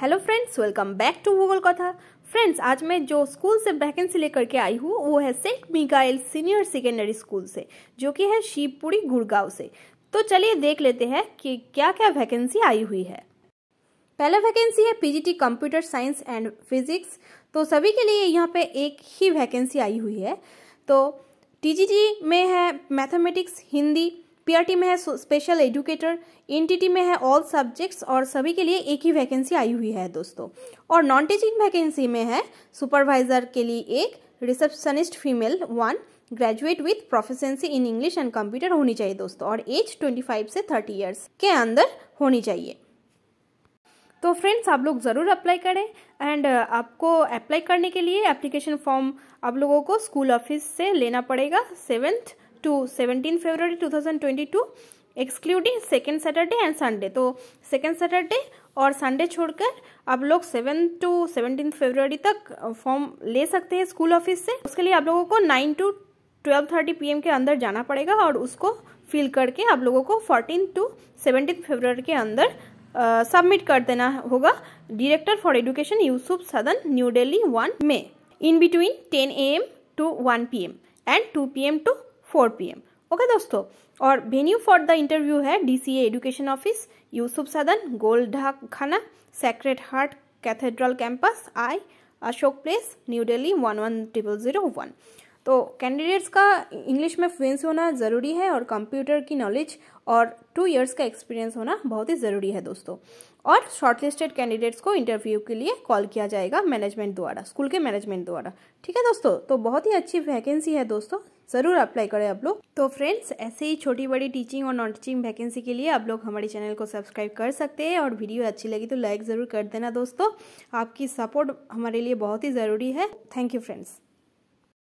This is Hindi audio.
hello friends welcome back to Google Katha friends आज मैं जो स्कूल से वैकेंसी लेकर के आई हूँ वो है Saint Michael senior secondary school से जो कि है शिवपुरी गुड़गांव से तो चलिए देख लेते हैं कि क्या क्या वैकेंसी आई हुई है पहला वैकेंसी है PGT computer science and physics तो सभी के लिए यहाँ पे एक ही वैकेंसी आई हुई है तो टी में है मैथमेटिक्स हिंदी पीआरटी में है स्पेशल एजुकेटर एनटीटी में है ऑल सब्जेक्ट्स और सभी के लिए एक ही वैकेंसी आई हुई है दोस्तों और नॉन टीचिंग वैकेंसी में है सुपरवाइजर के लिए एक receptionist female one graduate with proficiency in English and computer होनी चाहिए दोस्तों और एज फाइव से थर्टी ईयर्स के अंदर होनी चाहिए तो फ्रेंड्स आप लोग ज़रूर अप्लाई करें एंड uh, आपको अप्लाई करने के लिए एप्लीकेशन फॉर्म आप लोगों को स्कूल ऑफिस से लेना पड़ेगा seventh to 17 February 2022 excluding second Saturday and Sunday Saturday and Sunday तो सेकेंड सैटरडे और संडे छोड़कर आप लोग 7 to 17 February तक form ले सकते हैं school office से उसके लिए आप लोगों को 9 to 12:30 PM के अंदर जाना पड़ेगा और उसको फिल करके आप लोगों को 14 टू 17 फरवरी के अंदर सबमिट कर देना होगा डायरेक्टर फॉर एजुकेशन यूसुफ सदन न्यू दिल्ली वन में in between ten A M to one P M and two P M to four P M okay दोस्तों और वेन्यू फॉर द इंटरव्यू है DCA education office Yusuf Sadan गोल्ड खाना sacred heart cathedral campus I Ashok place new Delhi one one triple zero one तो कैंडिडेट्स का इंग्लिश में फ्लुएंसी होना ज़रूरी है और कंप्यूटर की नॉलेज और टू ईयर्स का एक्सपीरियंस होना बहुत ही ज़रूरी है दोस्तों और शॉर्टलिस्टेड कैंडिडेट्स को इंटरव्यू के लिए कॉल किया जाएगा मैनेजमेंट द्वारा स्कूल के मैनेजमेंट द्वारा ठीक है दोस्तों तो बहुत ही अच्छी वैकेंसी है दोस्तों ज़रूर अप्लाई करें आप लोग तो फ्रेंड्स ऐसे ही छोटी बड़ी टीचिंग और नॉन टीचिंग वैकेंसी के लिए आप लोग हमारे चैनल को सब्सक्राइब कर सकते हैं और वीडियो अच्छी लगी तो लाइक ज़रूर कर देना दोस्तों आपकी सपोर्ट हमारे लिए बहुत ही ज़रूरी है थैंक यू फ्रेंड्स